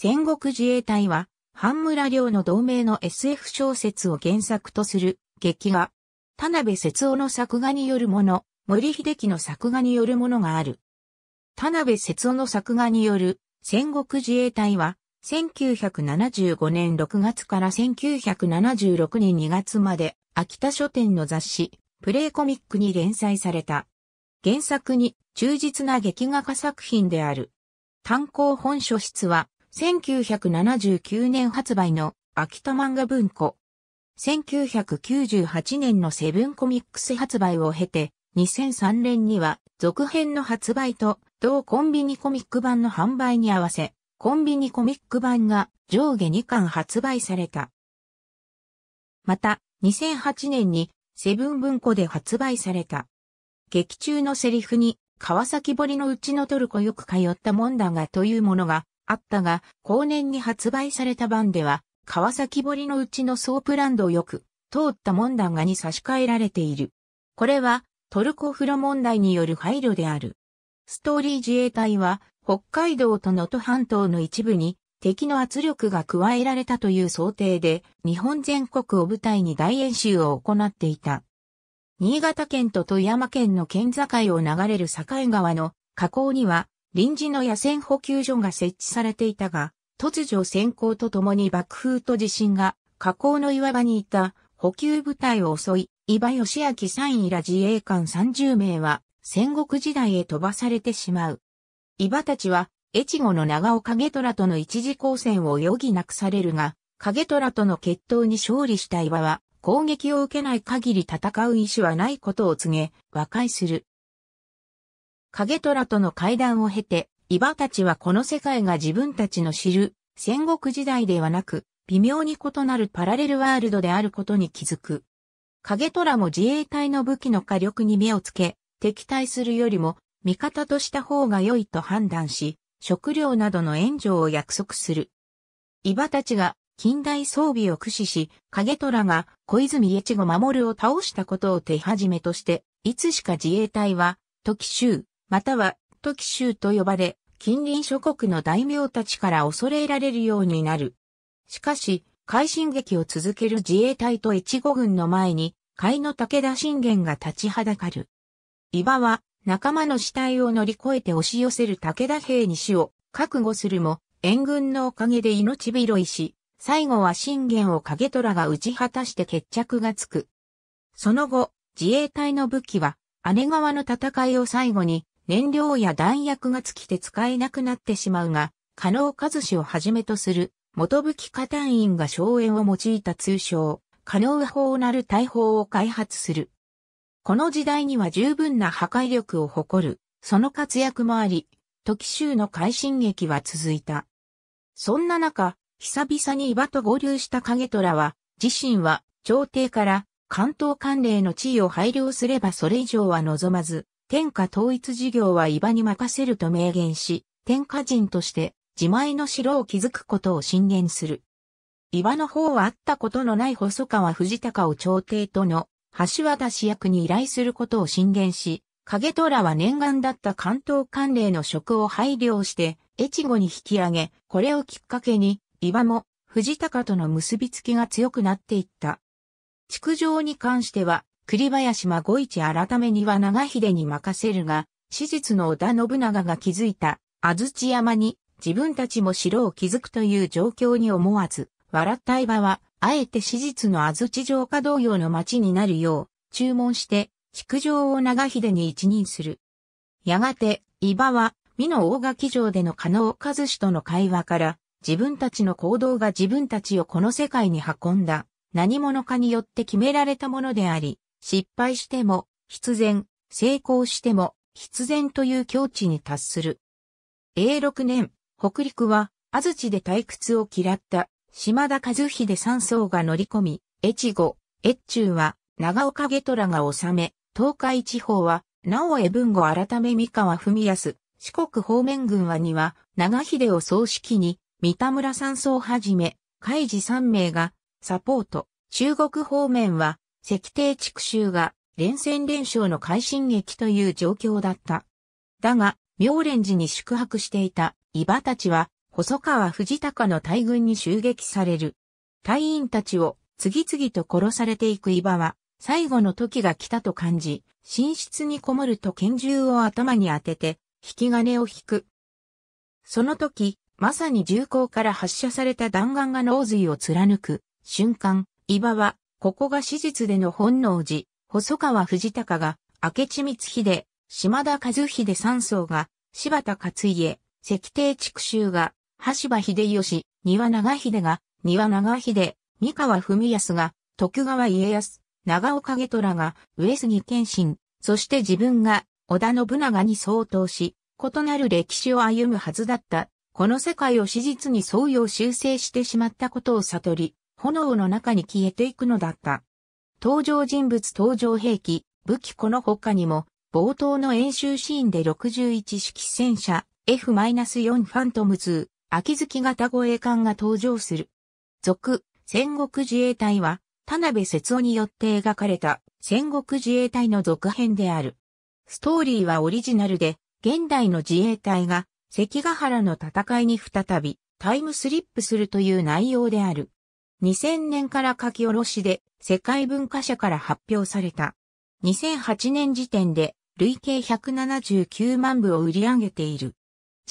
戦国自衛隊は、半村亮の同名の SF 小説を原作とする劇画。田辺節夫の作画によるもの、森秀樹の作画によるものがある。田辺節夫の作画による戦国自衛隊は、1975年6月から1976年2月まで、秋田書店の雑誌、プレイコミックに連載された。原作に忠実な劇画化作品である。単行本書室は、1979年発売の秋田漫画文庫。1998年のセブンコミックス発売を経て、2003年には続編の発売と同コンビニコミック版の販売に合わせ、コンビニコミック版が上下2巻発売された。また、2008年にセブン文庫で発売された。劇中のセリフに、川崎堀のうちのトルコよく通ったもんだがというものがあったが、後年に発売された版では、川崎堀のうちのソープランドをよく、通った門ンがに差し替えられている。これは、トルコ風呂問題による配慮である。ストーリー自衛隊は、北海道と能登半島の一部に、敵の圧力が加えられたという想定で、日本全国を舞台に大演習を行っていた。新潟県と富山県の県境を流れる境川の河口には、臨時の野戦補給所が設置されていたが、突如先行とともに爆風と地震が河口の岩場にいた補給部隊を襲い、伊庭義明3位ら自衛官30名は戦国時代へ飛ばされてしまう。伊庭たちは越後の長尾影虎との一時交戦を余儀なくされるが、影虎との決闘に勝利した岩は攻撃を受けない限り戦う意思はないことを告げ、和解する。影虎との会談を経て、伊庭たちはこの世界が自分たちの知る戦国時代ではなく、微妙に異なるパラレルワールドであることに気づく。影虎も自衛隊の武器の火力に目をつけ、敵対するよりも味方とした方が良いと判断し、食料などの援助を約束する。伊庭たちが近代装備を駆使し、影虎が小泉越後守を倒したことを手始めとして、いつしか自衛隊は、時衆、または都騎州と呼ばれ、近隣諸国の大名たちから恐れられるようになる。しかし、海進撃を続ける自衛隊と越後軍の前に、海の武田信玄が立ちはだかる。伊庭は、仲間の死体を乗り越えて押し寄せる武田兵に死を覚悟するも、援軍のおかげで命拾いし、最後は信玄を影虎が打ち果たして決着がつく。その後、自衛隊の武器は、姉川の戦いを最後に、燃料や弾薬が尽きて使えなくなってしまうが、加納和氏をはじめとする、元武器科隊員が荘園を用いた通称、加納法なる大砲を開発する。この時代には十分な破壊力を誇る、その活躍もあり、時州の快進撃は続いた。そんな中、久々に伊庭と合流した影虎は、自身は朝廷から関東関連の地位を配慮すればそれ以上は望まず、天下統一事業は伊庭に任せると明言し、天下人として自前の城を築くことを進言する。伊庭の方は会ったことのない細川藤高を朝廷との橋渡し役に依頼することを進言し、影虎は念願だった関東官令の職を配慮して、越後に引き上げ、これをきっかけに、岩も藤高との結びつきが強くなっていった。築城に関しては、栗林孫一改めには長秀に任せるが、史実の織田信長が築いた安土山に自分たちも城を築くという状況に思わず、笑った岩は、あえて史実の安土城下同様の町になるよう、注文して、築城を長秀に一任する。やがて、伊庭は、美濃大垣城での加納和氏との会話から、自分たちの行動が自分たちをこの世界に運んだ、何者かによって決められたものであり、失敗しても必然、成功しても必然という境地に達する。永禄年、北陸は安土で退屈を嫌った島田和秀三層が乗り込み、越後、越中は長岡下虎が治め、東海地方は、直江文後改め三河文康、四国方面軍はには、長秀を総指揮に、三田村三層はじめ、海事三名が、サポート、中国方面は、石帝畜州が連戦連勝の快進撃という状況だった。だが、妙蓮寺に宿泊していた伊庭たちは、細川藤高の大軍に襲撃される。隊員たちを次々と殺されていく伊庭は、最後の時が来たと感じ、寝室にこもると拳銃を頭に当てて、引き金を引く。その時、まさに銃口から発射された弾丸が脳髄を貫く瞬間、伊庭はここが史実での本能寺、細川藤高が、明智光秀、島田和秀三層が、柴田勝家、石帝畜州が、橋場秀吉、庭長秀が、庭長秀、三河文康が、徳川家康、長岡下虎が、上杉謙信、そして自分が、織田信長に相当し、異なる歴史を歩むはずだった、この世界を史実に沿うよう修正してしまったことを悟り、炎の中に消えていくのだった。登場人物登場兵器、武器この他にも、冒頭の演習シーンで61式戦車 F-4 ファントム2、秋月型護衛艦が登場する。続、戦国自衛隊は、田辺節夫によって描かれた戦国自衛隊の続編である。ストーリーはオリジナルで、現代の自衛隊が関ヶ原の戦いに再びタイムスリップするという内容である。2000年から書き下ろしで世界文化社から発表された。2008年時点で累計179万部を売り上げている。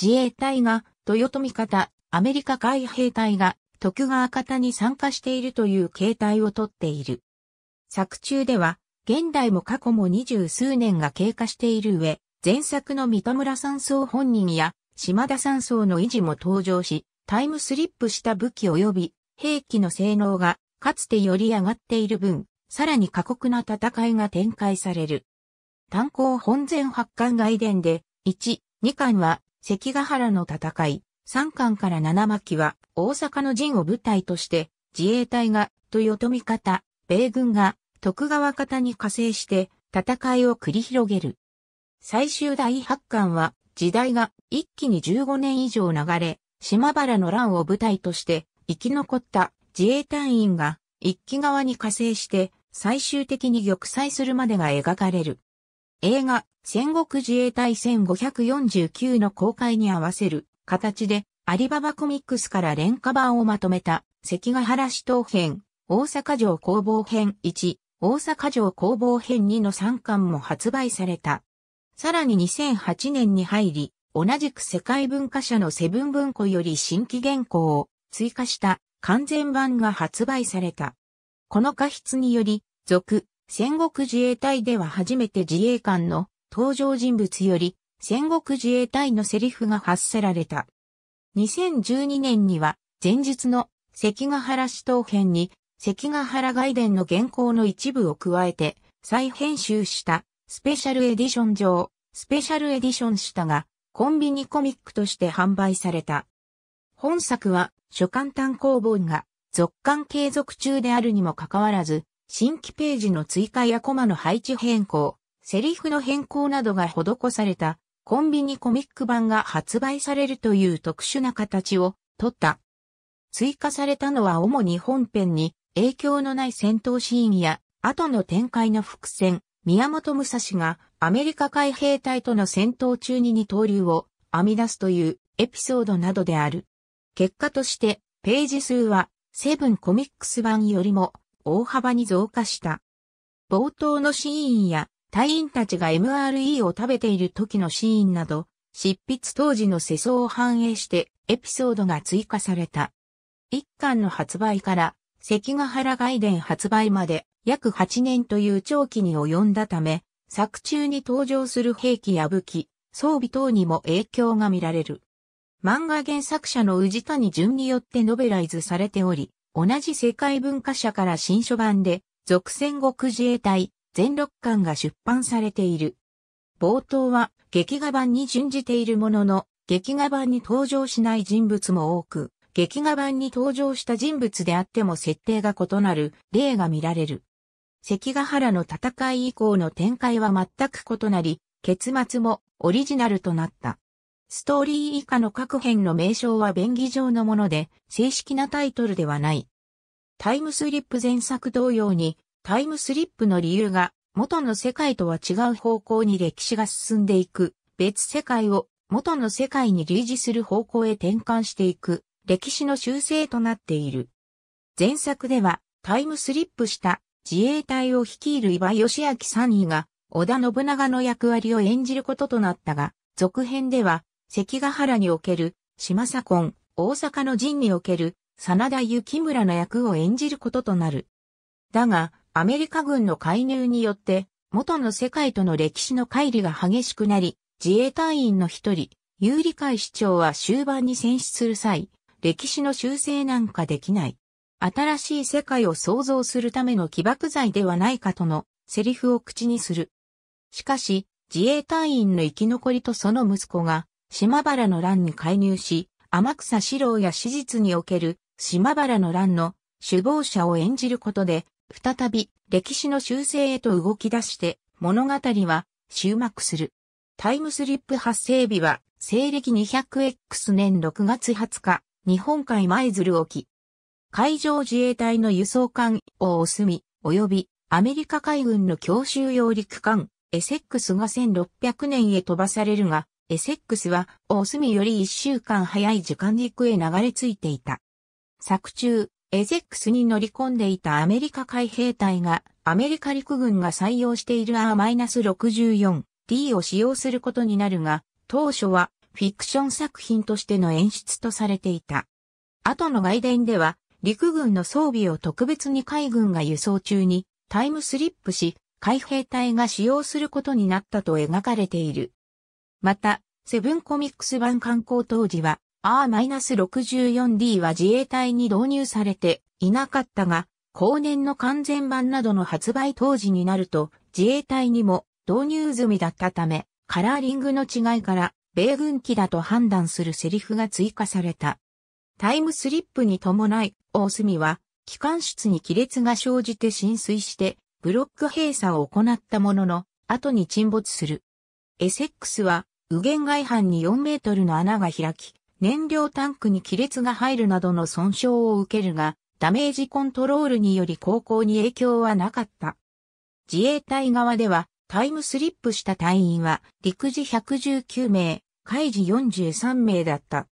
自衛隊が豊臣方、アメリカ海兵隊が徳川方に参加しているという形態をとっている。作中では、現代も過去も二十数年が経過している上、前作の三田村山荘本人や島田山荘の維持も登場し、タイムスリップした武器及び兵器の性能がかつてより上がっている分、さらに過酷な戦いが展開される。炭鉱本前八巻外伝で、1、2巻は関ヶ原の戦い、3巻から七巻は大阪の陣を舞台として自衛隊が豊臣方、米軍が徳川方に加勢して戦いを繰り広げる。最終第八巻は時代が一気に15年以上流れ、島原の乱を舞台として生き残った自衛隊員が一機側に加勢して最終的に玉砕するまでが描かれる。映画、戦国自衛隊1549の公開に合わせる形で、アリババコミックスから廉価版をまとめた、関ヶ原市東編、大阪城工房編1、大阪城工房編2の3巻も発売された。さらに2008年に入り、同じく世界文化社のセブン文庫より新規原稿を追加した完全版が発売された。この過失により、続、戦国自衛隊では初めて自衛官の登場人物より戦国自衛隊のセリフが発せられた。2012年には前述の関ヶ原市東編に関ヶ原外伝の原稿の一部を加えて再編集したスペシャルエディション上スペシャルエディションしたがコンビニコミックとして販売された。本作は、初刊単行本が、続刊継続中であるにもかかわらず、新規ページの追加やコマの配置変更、セリフの変更などが施された、コンビニコミック版が発売されるという特殊な形を、取った。追加されたのは主に本編に、影響のない戦闘シーンや、後の展開の伏線、宮本武蔵がアメリカ海兵隊との戦闘中に二刀流を編み出すというエピソードなどである。結果として、ページ数は、セブンコミックス版よりも、大幅に増加した。冒頭のシーンや、隊員たちが MRE を食べている時のシーンなど、執筆当時の世相を反映してエピソードが追加された。一巻の発売から関ヶ原外伝発売まで約8年という長期に及んだため、作中に登場する兵器や武器、装備等にも影響が見られる。漫画原作者の宇治谷淳によってノベライズされており、同じ世界文化社から新書版で、続戦国自衛隊、全6巻が出版されている。冒頭は、劇画版に準じているものの、劇画版に登場しない人物も多く、劇画版に登場した人物であっても設定が異なる例が見られる。関ヶ原の戦い以降の展開は全く異なり、結末もオリジナルとなった。ストーリー以下の各編の名称は便宜上のもので、正式なタイトルではない。タイムスリップ前作同様に、タイムスリップの理由が、元の世界とは違う方向に歴史が進んでいく、別世界を元の世界に類似する方向へ転換していく、歴史の修正となっている。前作では、タイムスリップした自衛隊を率いる岩義明三位が、織田信長の役割を演じることとなったが、続編では、関ヶ原における、島左近、大阪の陣における、真田幸村の役を演じることとなる。だが、アメリカ軍の介入によって、元の世界との歴史の乖離が激しくなり、自衛隊員の一人、有利会市長は終盤に選出する際、歴史の修正なんかできない。新しい世界を創造するための起爆剤ではないかとのセリフを口にする。しかし、自衛隊員の生き残りとその息子が島原の乱に介入し、天草四郎や史実における島原の乱の首謀者を演じることで、再び歴史の修正へと動き出して物語は終幕する。タイムスリップ発生日は西暦 200X 年6月20日、日本海舞鶴沖。海上自衛隊の輸送艦をおみ、及びアメリカ海軍の強襲揚陸艦エセックスが1600年へ飛ばされるが、エセックスは、大隅より一週間早い時間陸へ流れ着いていた。作中、エセックスに乗り込んでいたアメリカ海兵隊が、アメリカ陸軍が採用している R-64D を使用することになるが、当初はフィクション作品としての演出とされていた。後の外伝では、陸軍の装備を特別に海軍が輸送中にタイムスリップし、海兵隊が使用することになったと描かれている。また、セブンコミックス版刊行当時は R-64D は自衛隊に導入されていなかったが、後年の完全版などの発売当時になると自衛隊にも導入済みだったため、カラーリングの違いから米軍機だと判断するセリフが追加された。タイムスリップに伴い、大隅は、機関室に亀裂が生じて浸水して、ブロック閉鎖を行ったものの、後に沈没する。エセックスは、右舷外反に4メートルの穴が開き、燃料タンクに亀裂が入るなどの損傷を受けるが、ダメージコントロールにより航行に影響はなかった。自衛隊側では、タイムスリップした隊員は、陸自119名、海自43名だった。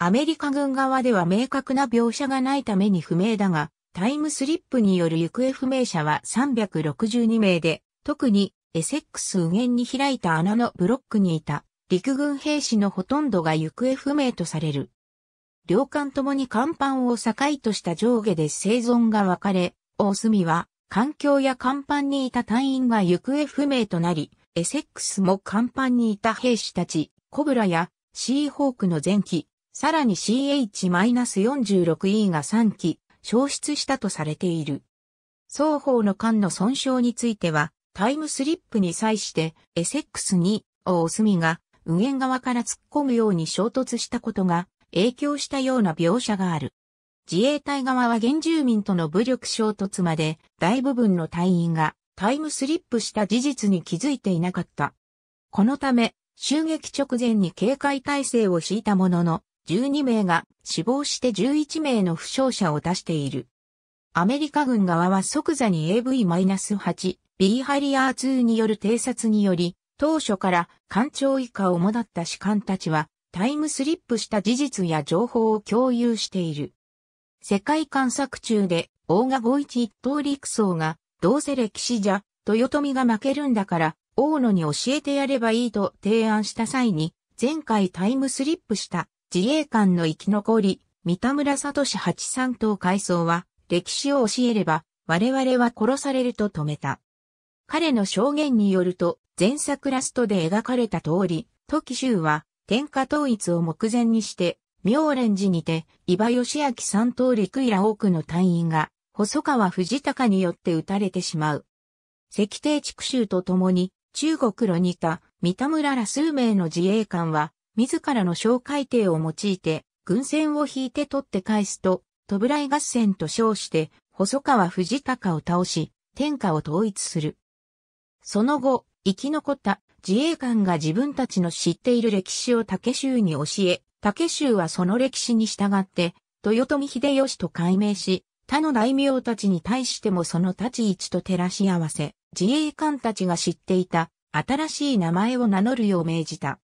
アメリカ軍側では明確な描写がないために不明だが、タイムスリップによる行方不明者は362名で、特にエセックス右縁に開いた穴のブロックにいた陸軍兵士のほとんどが行方不明とされる。両艦ともに甲板を境とした上下で生存が分かれ、大隅は艦橋や甲板にいた隊員が行方不明となり、エセックスも甲板にいた兵士たち、コブラやシーホークの前期、さらに CH-46E が3機、消失したとされている。双方の艦の損傷については、タイムスリップに際してエセックス2をオスミが右縁側から突っ込むように衝突したことが影響したような描写がある。自衛隊側は原住民との武力衝突まで大部分の隊員がタイムスリップした事実に気づいていなかった。このため、襲撃直前に警戒態勢を敷いたものの、12名が死亡して11名の負傷者を出している。アメリカ軍側は即座に AV-8 ビリハリアー2による偵察により、当初から艦長以下をもだった士官たちは、タイムスリップした事実や情報を共有している。世界観作中で、大賀五一一等陸曹が、どうせ歴史じゃ、豊臣が負けるんだから、大野に教えてやればいいと提案した際に、前回タイムスリップした自衛官の生き残り、三田村聡八三等海層は、歴史を教えれば、我々は殺されると止めた。彼の証言によると、前作ラストで描かれた通り、時州は天下統一を目前にして、妙蓮寺にて、伊庭義明三刀陸以ら多くの隊員が、細川藤隆によって撃たれてしまう。石帝畜州と共に、中国路にいた三田村ら数名の自衛官は、自らの哨戒艇を用いて、軍船を引いて取って返すと、トブライ合戦と称して、細川藤隆を倒し、天下を統一する。その後、生き残った自衛官が自分たちの知っている歴史を竹州に教え、竹州はその歴史に従って、豊臣秀吉と改名し、他の大名たちに対してもその立ち位置と照らし合わせ、自衛官たちが知っていた新しい名前を名乗るよう命じた。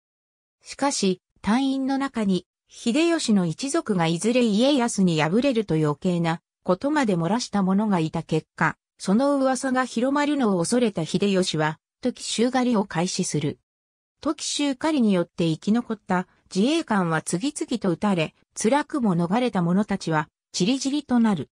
しかし、隊員の中に、秀吉の一族がいずれ家康に敗れると余計なことまで漏らした者がいた結果、その噂が広まるのを恐れた秀吉は、時州狩りを開始する。時州狩りによって生き残った自衛官は次々と撃たれ、辛くも逃れた者たちは、ちりじりとなる。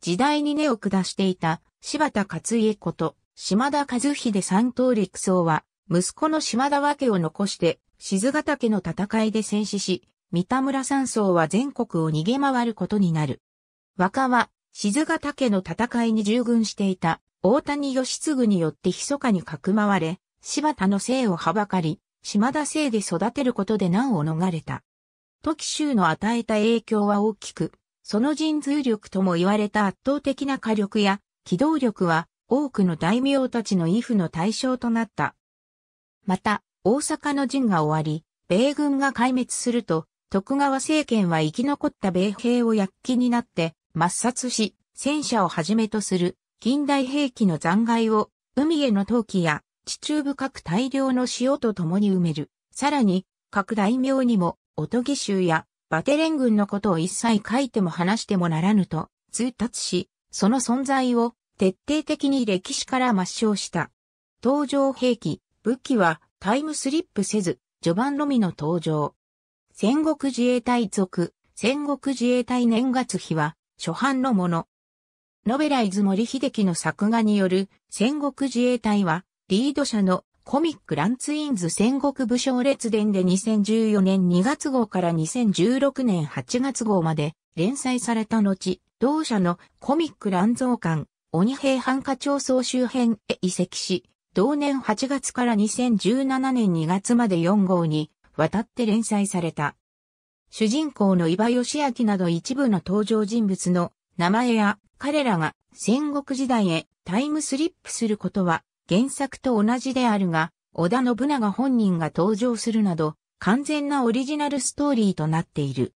時代に根を下していた柴田勝家こと、島田和秀三刀陸曹は、息子の島田和家を残して、静ヶ岳の戦いで戦死し、三田村三曹は全国を逃げ回ることになる。若は、静ヶ岳の戦いに従軍していた大谷義継によって密かにかくまわれ、柴田の姓をはばかり、島田姓で育てることで難を逃れた。時州の与えた影響は大きく、その人通力とも言われた圧倒的な火力や機動力は多くの大名たちの威風の対象となった。また、大阪の陣が終わり、米軍が壊滅すると、徳川政権は生き残った米兵を躍起になって、抹殺し、戦車をはじめとする近代兵器の残骸を海への陶器や地中深く大量の塩と共に埋める。さらに、各大名にも、おとぎ衆やバテレン軍のことを一切書いても話してもならぬと通達し、その存在を徹底的に歴史から抹消した。登場兵器、武器はタイムスリップせず、序盤のみの登場。戦国自衛隊属、戦国自衛隊年月日は、初版のもの。ノベライズ森秀樹の作画による戦国自衛隊は、リード社のコミックランツインズ戦国武将列伝で2014年2月号から2016年8月号まで連載された後、同社のコミック乱造館、鬼平繁華町総周辺へ移籍し、同年8月から2017年2月まで4号に渡って連載された。主人公の伊庭義明など一部の登場人物の名前や彼らが戦国時代へタイムスリップすることは原作と同じであるが、織田信長本人が登場するなど完全なオリジナルストーリーとなっている。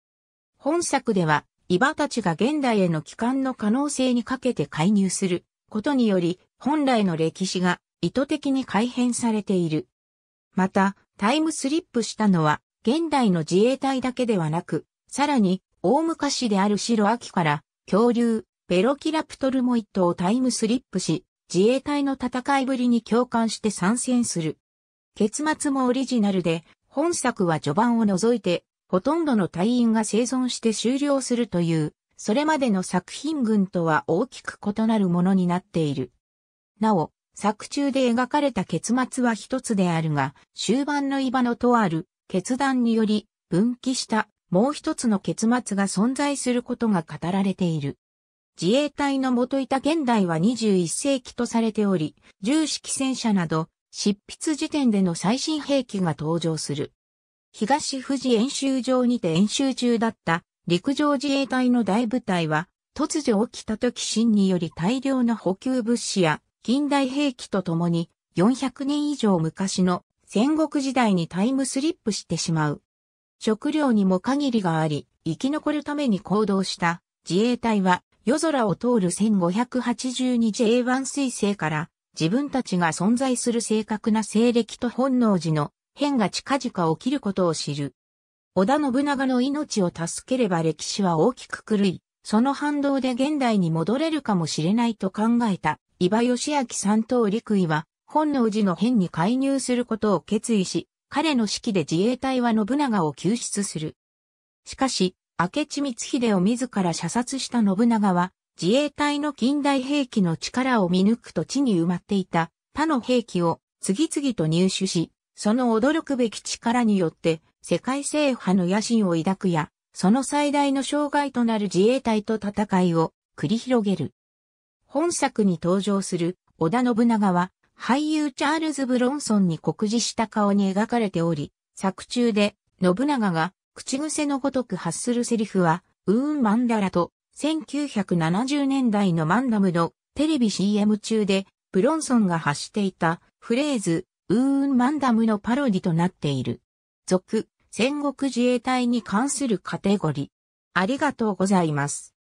本作では、伊庭たちが現代への帰還の可能性にかけて介入することにより、本来の歴史が意図的に改変されている。また、タイムスリップしたのは、現代の自衛隊だけではなく、さらに、大昔である白秋から、恐竜、ベロキラプトルモイットをタイムスリップし、自衛隊の戦いぶりに共感して参戦する。結末もオリジナルで、本作は序盤を除いて、ほとんどの隊員が生存して終了するという、それまでの作品群とは大きく異なるものになっている。なお、作中で描かれた結末は一つであるが、終盤の居場のとある決断により分岐したもう一つの結末が存在することが語られている。自衛隊の元いた現代は21世紀とされており、重式戦車など、執筆時点での最新兵器が登場する。東富士演習場にて演習中だった陸上自衛隊の大部隊は、突如起きた時震により大量の補給物資や近代兵器とともに400年以上昔の戦国時代にタイムスリップしてしまう。食料にも限りがあり、生き残るために行動した自衛隊は夜空を通る 1582J1 水星から自分たちが存在する正確な西暦と本能寺の変が近々起きることを知る。織田信長の命を助ければ歴史は大きく狂い、その反動で現代に戻れるかもしれないと考えた、伊庭義明三等陸尉は、本能寺の変に介入することを決意し、彼の指揮で自衛隊は信長を救出する。しかし、明智光秀を自ら射殺した信長は、自衛隊の近代兵器の力を見抜くと地に埋まっていた他の兵器を次々と入手し、その驚くべき力によって世界制覇の野心を抱くや、その最大の障害となる自衛隊と戦いを繰り広げる。本作に登場する織田信長は俳優チャールズ・ブロンソンに酷似した顔に描かれており、作中で信長が口癖のごとく発するセリフは、ウーン・マンダラと1970年代のマンダムのテレビ CM 中でブロンソンが発していたフレーズ、ウーン・マンダムのパロディとなっている。続、戦国自衛隊に関するカテゴリー。ありがとうございます。